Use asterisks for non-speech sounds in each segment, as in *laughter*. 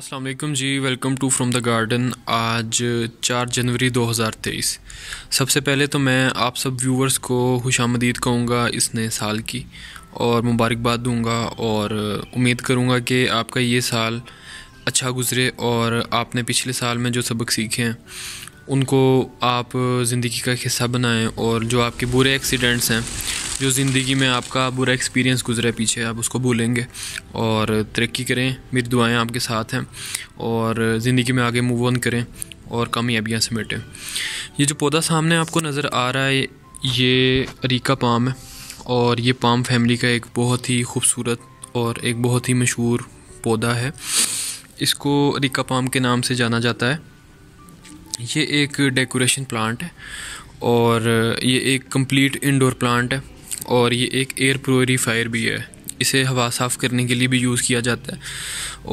अस्सलाम वालेकुम जी welcome to from the garden आज 4 जनवरी 2023 सबसे पहले तो मैं आप सब व्यूवर्स को खुश आमदीद कहूँगा इस नए साल की और मुबारकबाद दूँगा और उम्मीद करूँगा कि आपका ये साल अच्छा गुजरे और आपने पिछले साल में जो सबक सीखे हैं उनको आप ज़िंदगी का हिस्सा बनाएं और जो आपके बुरे एक्सीडेंट्स हैं जो ज़िंदगी में आपका बुरा एक्सपीरियंस गुजरा है पीछे आप उसको भूलेंगे और तरक्की करें मेरी दुआएं आपके साथ हैं और ज़िंदगी में आगे मूव ऑन करें और कामयाबियाँ समेटें ये जो पौधा सामने आपको नज़र आ रहा है ये अरीका पाम है और ये पाम फैमिली का एक बहुत ही खूबसूरत और एक बहुत ही मशहूर पौधा है इसको रिका पाम के नाम से जाना जाता है ये एक डेकोरेशन प्लांट है और ये एक कंप्लीट इंडोर प्लांट है और ये एक एयर प्योरीफायर भी है इसे हवा साफ़ करने के लिए भी यूज़ किया जाता है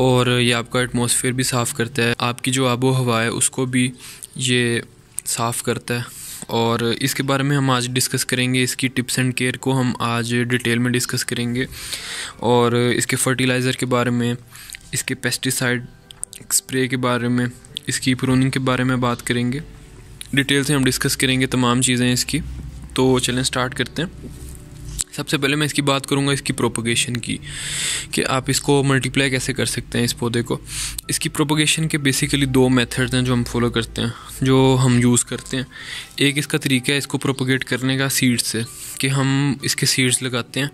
और ये आपका एटमॉस्फेयर भी साफ़ करता है आपकी जो आबो हवा है उसको भी ये साफ़ करता है और इसके बारे में हम आज डिस्कस करेंगे इसकी टिप्स एंड केयर को हम आज डिटेल में डिस्कस करेंगे और इसके फर्टिलाइज़र के बारे में इसके पेस्टिसाइड स्प्रे के बारे में इसकी प्रोनिंग के बारे में बात करेंगे डिटेल से हम डिस्कस करेंगे तमाम चीज़ें इसकी तो चलें स्टार्ट करते हैं सबसे पहले मैं इसकी बात करूँगा इसकी प्रोपोगेशन की कि आप इसको मल्टीप्लाई कैसे कर सकते हैं इस पौधे को इसकी प्रोपोगेशन के बेसिकली दो मेथड्स हैं जो हम फॉलो करते हैं जो हम यूज़ करते हैं एक इसका तरीका है इसको प्रोपोगेट करने का सीड्स से कि हम इसके सीड्स लगाते हैं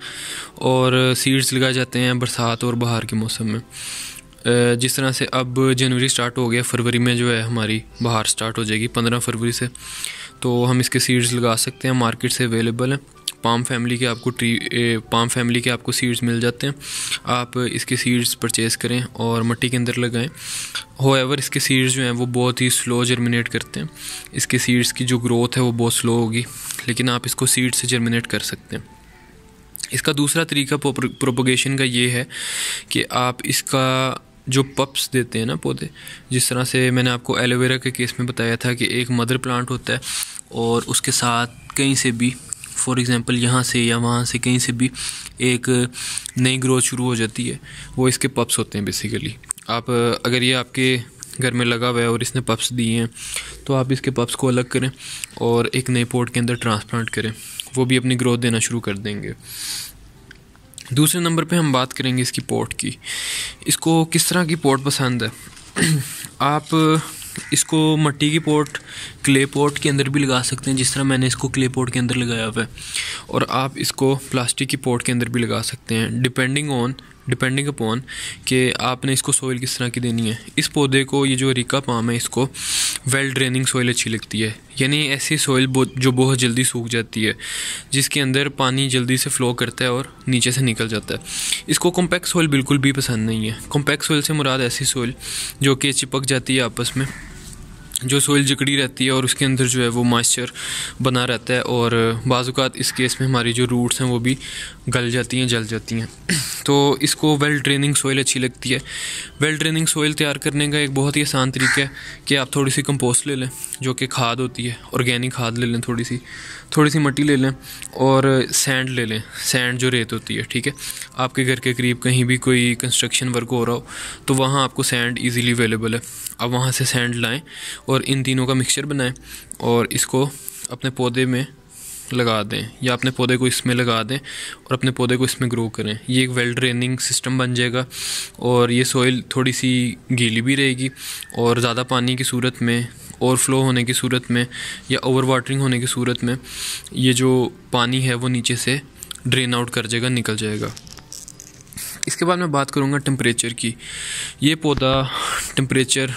और सीड्स लगाए जाते हैं बरसात और बाहर के मौसम में जिस तरह से अब जनवरी स्टार्ट हो गया फरवरी में जो है हमारी बाहर स्टार्ट हो जाएगी पंद्रह फरवरी से तो हम इसके सीड्स लगा सकते हैं मार्केट से अवेलेबल हैं पाम फैमिली के आपको ट्री पाम फैमिली के आपको सीड्स मिल जाते हैं आप इसके सीड्स परचेज़ करें और मट्टी के अंदर लगाएं हो एवर इसके सीड्स जो हैं वो बहुत ही स्लो जर्मिनेट करते हैं इसके सीड्स की जो ग्रोथ है वो बहुत स्लो होगी लेकिन आप इसको सीड से जर्मिनेट कर सकते हैं इसका दूसरा तरीका प्रोपोगेशन का ये है कि आप इसका जो पप्स देते हैं ना पौधे जिस तरह से मैंने आपको एलोवेरा के केस में बताया था कि एक मदर प्लांट होता है और उसके साथ कहीं से भी फॉर एग्ज़ाम्पल यहाँ से या वहाँ से कहीं से भी एक नई ग्रोथ शुरू हो जाती है वो इसके पप्स होते हैं बेसिकली आप अगर ये आपके घर में लगा हुआ है और इसने पप्स दिए हैं तो आप इसके पप्स को अलग करें और एक नए पोर्ट के अंदर ट्रांसप्लांट करें वो भी अपनी ग्रोथ देना शुरू कर देंगे दूसरे नंबर पे हम बात करेंगे इसकी पोर्ट की इसको किस तरह की पोर्ट पसंद है *clears throat* आप इसको मट्टी की पोर्ट क्ले पोट के अंदर भी लगा सकते हैं जिस तरह मैंने इसको क्ले पोर्ट के अंदर लगाया हुआ है और आप इसको प्लास्टिक की पोट के अंदर भी लगा सकते हैं डिपेंडिंग ऑन डिपेंडिंग अपॉन कि आपने इसको सोइल किस तरह की देनी है इस पौधे को ये जो रिका पाम है इसको वेल ड्रेनिंग सोइल अच्छी लगती है यानी ऐसी सोइल जो बहुत जल्दी सूख जाती है जिसके अंदर पानी जल्दी से फ्लो करता है और नीचे से निकल जाता है इसको कॉम्पैक्ट सोइल बिल्कुल भी पसंद नहीं है कॉम्पैक्ट सोइल से मुराद ऐसी सोइल जो कि चिपक जाती है आपस में जो सोइल जकड़ी रहती है और उसके अंदर जो है वो मॉइस्चर बना रहता है और बाज़ात इस केस में हमारी जो रूट्स हैं वो भी गल जाती हैं जल जाती हैं *clears throat* तो इसको वेल ड्रेनिंग सोइल अच्छी लगती है वेल ड्रेनिंग सोइल तैयार करने का एक बहुत ही आसान तरीका है कि आप थोड़ी सी कंपोस्ट ले लें जो कि खाद होती है ऑर्गेनिक खाद ले लें थोड़ी सी थोड़ी सी मट्टी ले लें और सैंड ले लें सैंड जो रेत होती है ठीक है आपके घर के करीब कहीं भी कोई कंस्ट्रक्शन वर्क हो रहा हो तो वहाँ आपको सैंड ईज़िली अवेलेबल है अब वहाँ से सैंड लाएँ और इन तीनों का मिक्सचर बनाएँ और इसको अपने पौधे में लगा दें या अपने पौधे को इसमें लगा दें और अपने पौधे को इसमें ग्रो करें ये एक वेल ड्रेनिंग सिस्टम बन जाएगा और ये सॉइल थोड़ी सी गीली भी रहेगी और ज़्यादा पानी की सूरत में ओवरफ्लो होने की सूरत में या ओवर वाटरिंग होने की सूरत में ये जो पानी है वो नीचे से ड्रेन आउट कर जाएगा निकल जाएगा इसके बाद मैं बात करूँगा टम्परेचर की ये पौधा टम्परेचर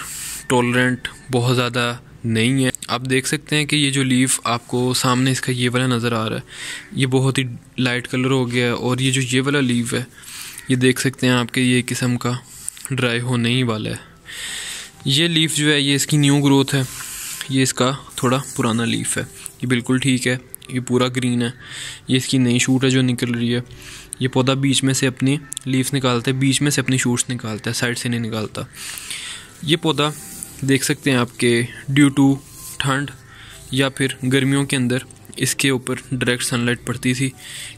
टॉलरेंट बहुत ज़्यादा नहीं है आप देख सकते हैं कि ये जो लीफ आपको सामने इसका ये वाला नज़र आ रहा है ये बहुत ही लाइट कलर हो गया है और ये जो ये वाला लीफ है ये देख सकते हैं आपके ये किस्म का ड्राई होने ही वाला है ये लीफ जो है ये इसकी न्यू ग्रोथ है ये इसका थोड़ा पुराना लीफ है ये बिल्कुल ठीक है ये पूरा ग्रीन है ये इसकी नई शूट है जो निकल रही है ये पौधा बीच में से अपनी लीव्स निकालता है बीच में से अपनी शूट्स निकालता है साइड से नहीं निकालता ये पौधा देख सकते हैं आपके ड्यू टू ठंड या फिर गर्मियों के अंदर इसके ऊपर डायरेक्ट सनलाइट पड़ती थी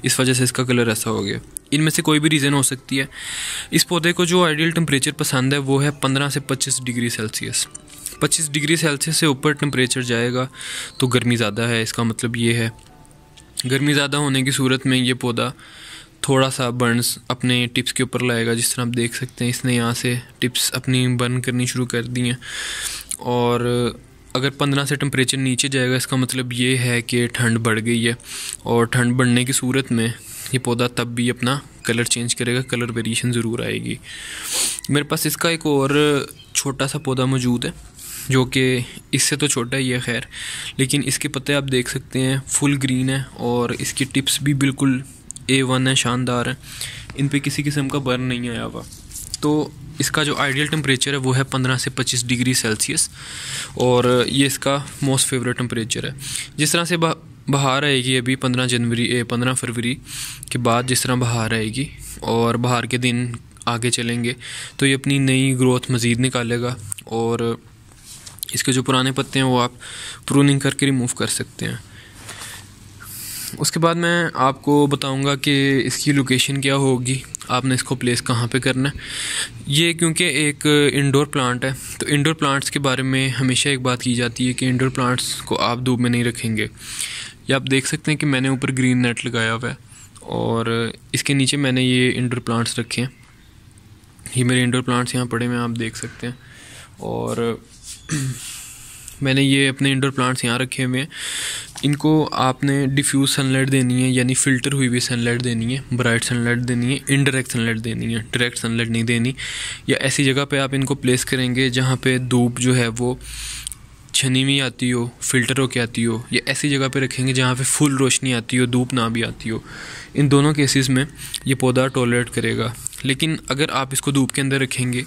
इस वजह से इसका कलर ऐसा हो गया इनमें से कोई भी रीज़न हो सकती है इस पौधे को जो आइडियल टेम्परेचर पसंद है वो है पंद्रह से पच्चीस डिग्री सेल्सियस पच्चीस डिग्री सेल्सियस से ऊपर टेम्परेचर जाएगा तो गर्मी ज़्यादा है इसका मतलब ये है गर्मी ज़्यादा होने की सूरत में ये पौधा थोड़ा सा बर्नस अपने टिप्स के ऊपर लाएगा जिस तरह आप देख सकते हैं इसने यहाँ से टिप्स अपनी बर्न करनी शुरू कर दी हैं और अगर पंद्रह से टम्परेचर नीचे जाएगा इसका मतलब ये है कि ठंड बढ़ गई है और ठंड बढ़ने की सूरत में ये पौधा तब भी अपना कलर चेंज करेगा कलर वेरिएशन ज़रूर आएगी मेरे पास इसका एक और छोटा सा पौधा मौजूद है जो कि इससे तो छोटा ही है खैर लेकिन इसके पत्ते आप देख सकते हैं फुल ग्रीन है और इसकी टिप्स भी बिल्कुल ए वन है शानदार है इन पर किसी किस्म का बर्न नहीं आया हुआ तो इसका जो आइडियल टेम्परेचर है वो है 15 से 25 डिग्री सेल्सियस और ये इसका मोस्ट फेवरेट टेम्परेचर है जिस तरह से बाहर आएगी अभी पंद्रह जनवरी पंद्रह फरवरी के बाद जिस तरह बाहर आएगी और बाहर के दिन आगे चलेंगे तो ये अपनी नई ग्रोथ मज़ीद निकालेगा और इसके जो पुराने पत्ते हैं वो आप प्रूनिंग करके रिमूव कर सकते हैं उसके बाद मैं आपको बताऊंगा कि इसकी लोकेशन क्या होगी आपने इसको प्लेस कहाँ पे करना है ये क्योंकि एक इंडोर प्लांट है तो इंडोर प्लांट्स के बारे में हमेशा एक बात की जाती है कि इंडोर प्लांट्स को आप धूप में नहीं रखेंगे ये आप देख सकते हैं कि मैंने ऊपर ग्रीन नेट लगाया हुआ है और इसके नीचे मैंने ये इंडोर प्लांट्स रखे हैं ये मेरे इंडोर प्लांट्स यहाँ पड़े हुए हैं आप देख सकते हैं और *clears throat* मैंने ये अपने इंडोर प्लांट्स यहाँ रखे हुए हैं इनको आपने डिफ्यूज सनलाइट देनी है यानी फ़िल्टर हुई हुई सनलाइट देनी है ब्राइट सनलाइट देनी है इनडायरेक्ट सनलाइट देनी है डायरेक्ट सनलाइट नहीं देनी या ऐसी जगह पे आप इनको प्लेस करेंगे जहाँ पे धूप जो है वो छनी हुई आती हो फिल्टर होके आती हो या ऐसी जगह पर रखेंगे जहाँ पे फुल रोशनी आती हो धूप ना भी आती हो इन दोनों केसेस में ये पौधा टॉलरेट करेगा लेकिन अगर आप इसको धूप के अंदर रखेंगे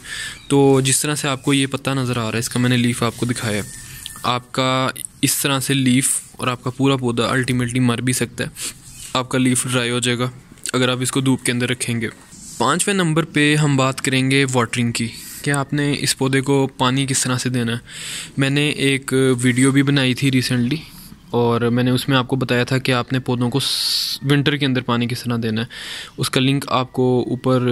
तो जिस तरह से आपको ये पत्ता नज़र आ रहा है इसका मैंने लीफ आपको दिखाया है आपका इस तरह से लीफ और आपका पूरा पौधा अल्टीमेटली मर भी सकता है आपका लीफ ड्राई हो जाएगा अगर आप इसको धूप के अंदर रखेंगे पाँचवें नंबर पे हम बात करेंगे वाटरिंग की क्या आपने इस पौधे को पानी किस तरह से देना है मैंने एक वीडियो भी बनाई थी रिसेंटली और मैंने उसमें आपको बताया था कि आपने पौधों को विंटर के अंदर पानी किस तरह देना है उसका लिंक आपको ऊपर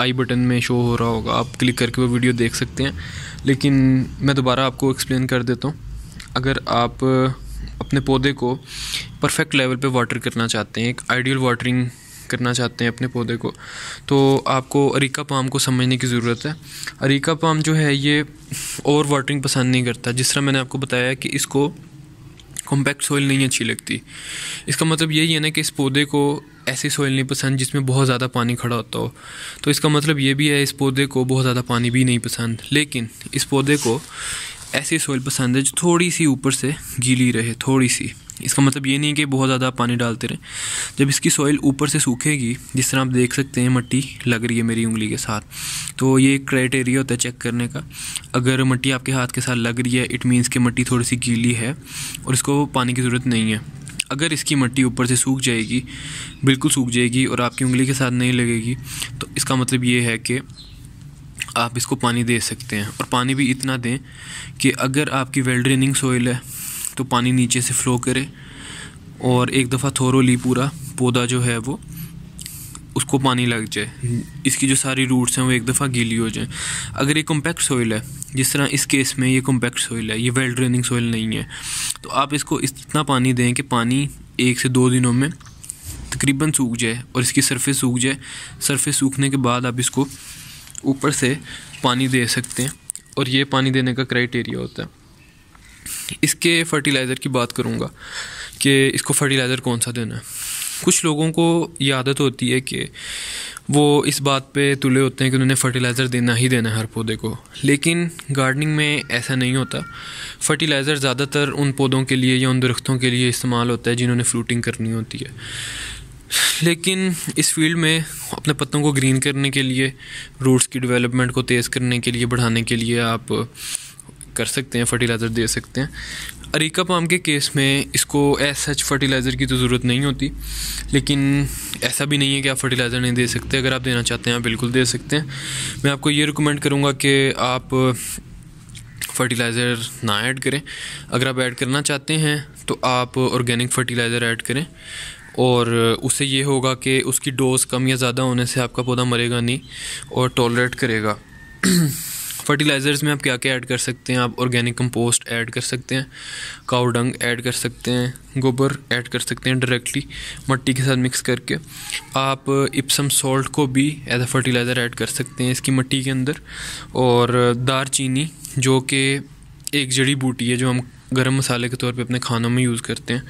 आई बटन में शो हो रहा होगा आप क्लिक करके वो वीडियो देख सकते हैं लेकिन मैं दोबारा आपको एक्सप्लेन कर देता हूँ अगर आप अपने पौधे को परफेक्ट लेवल पे वाटर करना चाहते हैं एक आइडियल वाटरिंग करना चाहते हैं अपने पौधे को तो आपको अरिका पाम को समझने की ज़रूरत है अरीका पाम जो है ये ओवर वाटरिंग पसंद नहीं करता जिस तरह मैंने आपको बताया कि इसको कॉम्पैक्ट सॉइल नहीं अच्छी लगती इसका मतलब यही है ना कि इस पौधे को ऐसी सॉइल नहीं पसंद जिसमें बहुत ज़्यादा पानी खड़ा होता हो तो इसका मतलब ये भी है इस पौधे को बहुत ज़्यादा पानी भी नहीं पसंद लेकिन इस पौधे को ऐसी सॉइल पसंद है जो थोड़ी सी ऊपर से गीली रहे थोड़ी सी इसका मतलब ये नहीं कि बहुत ज़्यादा पानी डालते रहें जब इसकी सॉइल ऊपर से सूखेगी जिस तरह आप देख सकते हैं मट्टी लग रही है मेरी उंगली के साथ तो ये क्राइटेरिया होता है चेक करने का अगर मट्टी आपके हाथ के साथ लग रही है इट मीन्स कि मट्टी थोड़ी सी गीली है और इसको पानी की ज़रूरत नहीं है अगर इसकी मट्टी ऊपर से सूख जाएगी बिल्कुल सूख जाएगी और आपकी उंगली के साथ नहीं लगेगी तो इसका मतलब ये है कि आप इसको पानी दे सकते हैं और पानी भी इतना दें कि अगर आपकी वेल ड्रेनिंग सॉइल है तो पानी नीचे से फ्लो करे और एक दफ़ा थोरोली पूरा पौधा जो है वो उसको पानी लग जाए इसकी जो सारी रूट्स हैं वो एक दफ़ा गीली हो जाए अगर ये कॉम्पैक्ट सोइल है जिस तरह इस केस में ये कॉम्पैक्ट सोइल है ये वेल ड्रेनिंग सोइल नहीं है तो आप इसको इतना पानी दें कि पानी एक से दो दिनों में तकरीबन सूख जाए और इसकी सरफेस सूख जाए सरफेस सूखने के बाद आप इसको ऊपर से पानी दे सकते हैं और ये पानी देने का क्राइटेरिया होता है इसके फर्टिलाइज़र की बात करूँगा कि इसको फर्टिलाइज़र कौन सा देना है कुछ लोगों को ये आदत होती है कि वो इस बात पे तुले होते हैं कि उन्होंने फर्टिलाइज़र देना ही देना है हर पौधे को लेकिन गार्डनिंग में ऐसा नहीं होता फर्टिलाइज़र ज़्यादातर उन पौधों के लिए या उन दरख्तों के लिए इस्तेमाल होता है जिन्होंने फ्रूटिंग करनी होती है लेकिन इस फील्ड में अपने पत्तों को ग्रीन करने के लिए रूट्स की डेवलपमेंट को तेज़ करने के लिए बढ़ाने के लिए आप कर सकते हैं फर्टिलाइज़र दे सकते हैं अरिका पाम के केस में इसको एस सच फर्टिलाइज़र की तो ज़रूरत नहीं होती लेकिन ऐसा भी नहीं है कि आप फर्टिलाइज़र नहीं दे सकते अगर आप देना चाहते हैं आप बिल्कुल दे सकते हैं मैं आपको ये रिकमेंड करूँगा कि आप फर्टिलाइज़र ना ऐड करें अगर आप ऐड करना चाहते हैं तो आप ऑर्गेनिक फर्टिलाइज़र ऐड करें और उससे ये होगा कि उसकी डोज़ कम या ज़्यादा होने से आपका पौधा मरेगा नहीं और टॉलरेट करेगा *clears throat* फर्टिलाइज़र्स में आप क्या क्या ऐड कर सकते हैं आप ऑर्गेनिक कंपोस्ट ऐड कर सकते हैं काऊ डंग ऐड कर सकते हैं गोबर ऐड कर सकते हैं डायरेक्टली मट्टी के साथ मिक्स करके आप इप्सम सॉल्ट को भी एज अ फर्टिलाइज़र ऐड कर सकते हैं इसकी मट्टी के अंदर और दार चीनी जो कि एक जड़ी बूटी है जो हम गर्म मसाले के तौर पर अपने खानों में यूज़ करते हैं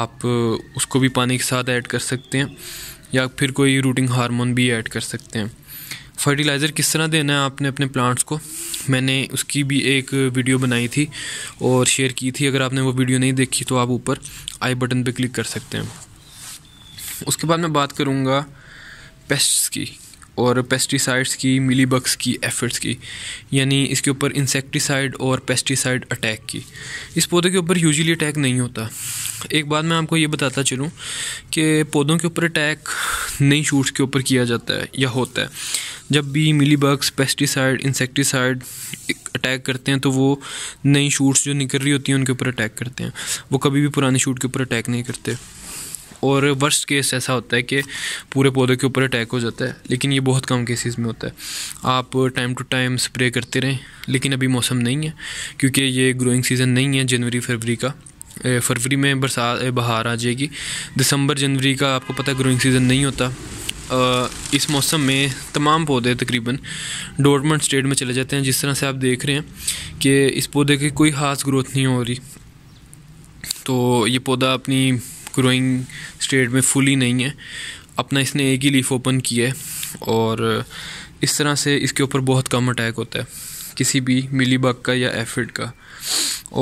आप उसको भी पानी के साथ ऐड कर सकते हैं या फिर कोई रूटिंग हार्मोन भी ऐड कर सकते हैं फर्टिलाइज़र किस तरह देना है आपने अपने प्लांट्स को मैंने उसकी भी एक वीडियो बनाई थी और शेयर की थी अगर आपने वो वीडियो नहीं देखी तो आप ऊपर आई बटन पे क्लिक कर सकते हैं उसके बाद मैं बात करूँगा पेस्ट्स की और पेस्टिसाइड्स की बक्स की एफर्ट्स की यानी इसके ऊपर इंसेक्टिसाइड और पेस्टिसाइड अटैक की इस पौधे के ऊपर यूजुअली अटैक नहीं होता एक बात मैं आपको ये बताता चलूँ कि पौधों के ऊपर अटैक नई शूट्स के ऊपर किया जाता है या होता है जब भी mealy bugs pesticide insecticide attack करते हैं तो वो नई शूट्स जो निकल रही होती हैं उनके ऊपर अटैक करते हैं वो कभी भी पुराने शूट के ऊपर अटैक नहीं करते और वर्स्ट केस ऐसा होता है कि पूरे पौधे के ऊपर अटैक हो जाता है लेकिन ये बहुत कम केसेस में होता है आप टाइम टू टाइम स्प्रे करते रहें लेकिन अभी मौसम नहीं है क्योंकि ये ग्रोइंग सीज़न नहीं है जनवरी फरवरी का फरवरी में बरसात बहार आ जाएगी दिसंबर जनवरी का आपको पता ग्रोइंग सीज़न नहीं होता इस मौसम में तमाम पौधे तकरीबन डोरमेंट स्टेट में चले जाते हैं जिस तरह से आप देख रहे हैं कि इस पौधे की कोई ख़ास ग्रोथ नहीं हो रही तो ये पौधा अपनी ग्रोइंग स्टेट में फुल ही नहीं है अपना इसने एक ही लीफ ओपन किया है और इस तरह से इसके ऊपर बहुत कम अटैक होता है किसी भी बाग का या एफिड का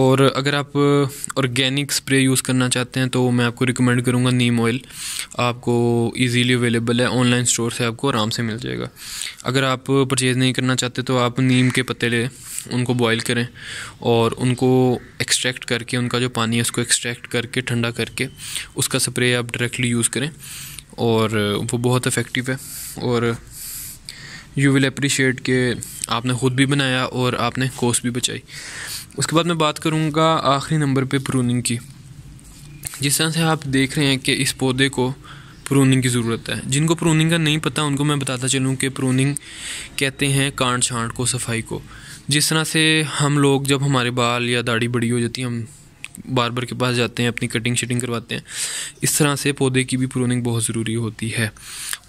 और अगर आप ऑर्गेनिक स्प्रे यूज़ करना चाहते हैं तो मैं आपको रिकमेंड करूँगा नीम ऑयल आपको इजीली अवेलेबल है ऑनलाइन स्टोर से आपको आराम से मिल जाएगा अगर आप परचेज़ नहीं करना चाहते तो आप नीम के पत्ते ले उनको बॉयल करें और उनको एक्सट्रैक्ट करके उनका जो पानी है उसको एक्सट्रैक्ट करके ठंडा करके उसका स्प्रे आप डायरेक्टली यूज़ करें और वो बहुत इफ़ेक्टिव है और यू विल अप्रिशिएट के आपने ख़ुद भी बनाया और आपने कॉस्ट भी बचाई उसके बाद मैं बात करूँगा आखिरी नंबर पर प्रूनिंग की जिस तरह से आप देख रहे हैं कि इस पौधे को प्रूनिंग की ज़रूरत है जिनको प्रूनिंग का नहीं पता उनको मैं बताता चलूँ कि प्रूनिंग कहते हैं कांड छांट को सफाई को जिस तरह से हम लोग जब हमारे बाल या दाढ़ी बड़ी हो जाती है हम बारबर के पास जाते हैं अपनी कटिंग शटिंग करवाते हैं इस तरह से पौधे की भी प्रूनिंग बहुत ज़रूरी होती है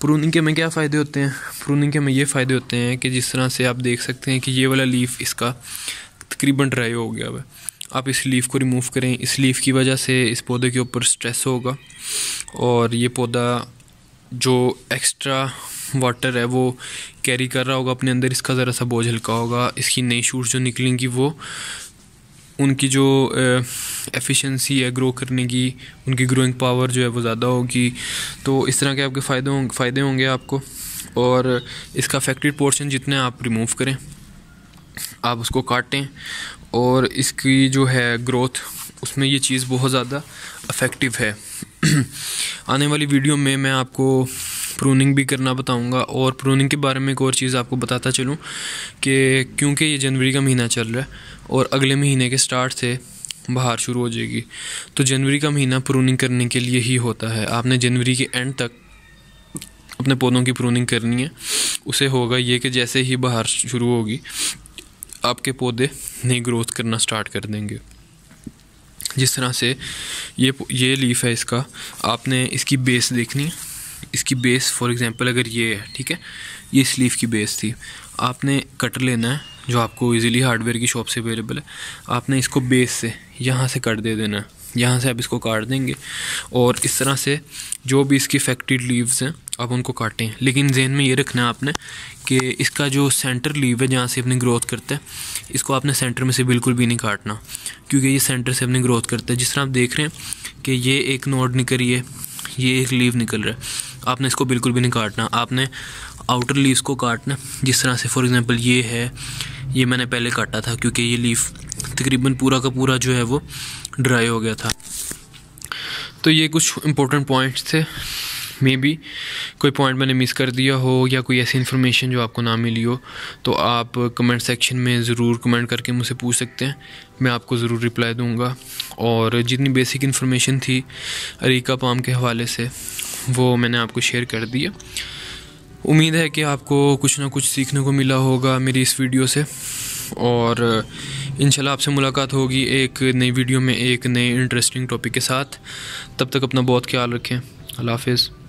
प्रूनिंग के हमें क्या फ़ायदे होते हैं प्रूनिंग के हमें ये फ़ायदे होते हैं कि जिस तरह से आप देख सकते हैं कि ये वाला लीफ इसका तकरीबन ड्राई हो गया है आप इस लीफ को रिमूव करें इस लीफ की वजह से इस पौधे के ऊपर स्ट्रेस होगा और ये पौधा जो एक्स्ट्रा वाटर है वो कैरी कर रहा होगा अपने अंदर इसका ज़रा सा बोझ हल्का होगा इसकी नई शूट जो निकलेंगी वो उनकी जो एफिशिएंसी है ग्रो करने की उनकी ग्रोइंग पावर जो है वो ज़्यादा होगी तो इस तरह के आपके फ़ायदे होंगे फ़ायदे होंगे आपको और इसका अफेक्टेड पोर्शन जितने आप रिमूव करें आप उसको काटें और इसकी जो है ग्रोथ उसमें ये चीज़ बहुत ज़्यादा अफेक्टिव है *clears throat* आने वाली वीडियो में मैं आपको प्रूनिंग भी करना बताऊँगा और प्रूनिंग के बारे में एक और चीज़ आपको बताता चलूँ कि क्योंकि ये जनवरी का महीना चल रहा है और अगले महीने के स्टार्ट से बाहर शुरू हो जाएगी तो जनवरी का महीना प्रूनिंग करने के लिए ही होता है आपने जनवरी के एंड तक अपने पौधों की प्रूनिंग करनी है उसे होगा ये कि जैसे ही बाहर शुरू होगी आपके पौधे नई ग्रोथ करना स्टार्ट कर देंगे जिस तरह से ये ये लीफ है इसका आपने इसकी बेस देखनी है इसकी बेस फॉर एग्जांपल अगर ये है ठीक है ये स्लीव की बेस थी आपने कटर लेना है जो आपको इजीली हार्डवेयर की शॉप से अवेलेबल है आपने इसको बेस से यहाँ से कट दे देना है यहाँ से आप इसको काट देंगे और इस तरह से जो भी इसकी फैक्ट्रीड लीव्स हैं आप उनको काटें लेकिन जेन में ये रखना है आपने कि इसका जो सेंटर लीव है जहाँ से अपनी ग्रोथ करता है इसको आपने सेंटर में से बिल्कुल भी नहीं काटना क्योंकि ये सेंटर से अपनी ग्रोथ करता है जिस तरह आप देख रहे हैं कि ये एक नोड निकल रही है ये एक लीव निकल रहा है आपने इसको बिल्कुल भी नहीं काटना आपने आउटर लीव्स को काटना जिस तरह से फॉर एग्ज़ाम्पल ये है ये मैंने पहले काटा था क्योंकि ये लीफ तकरीबन पूरा का पूरा जो है वो ड्राई हो गया था तो ये कुछ इंपॉर्टेंट पॉइंट्स थे मे बी कोई पॉइंट मैंने मिस कर दिया हो या कोई ऐसी इन्फॉर्मेशन जो आपको ना मिली हो तो आप कमेंट सेक्शन में ज़रूर कमेंट करके मुझसे पूछ सकते हैं मैं आपको ज़रूर रिप्लाई दूंगा और जितनी बेसिक इन्फॉर्मेशन थी अरीका पाम के हवाले से वो मैंने आपको शेयर कर दिया उम्मीद है कि आपको कुछ ना कुछ सीखने को मिला होगा मेरी इस वीडियो से और इंशाल्लाह आपसे मुलाकात होगी एक नई वीडियो में एक नए इंटरेस्टिंग टॉपिक के साथ तब तक अपना बहुत ख्याल रखें अल्लाह हाफिज़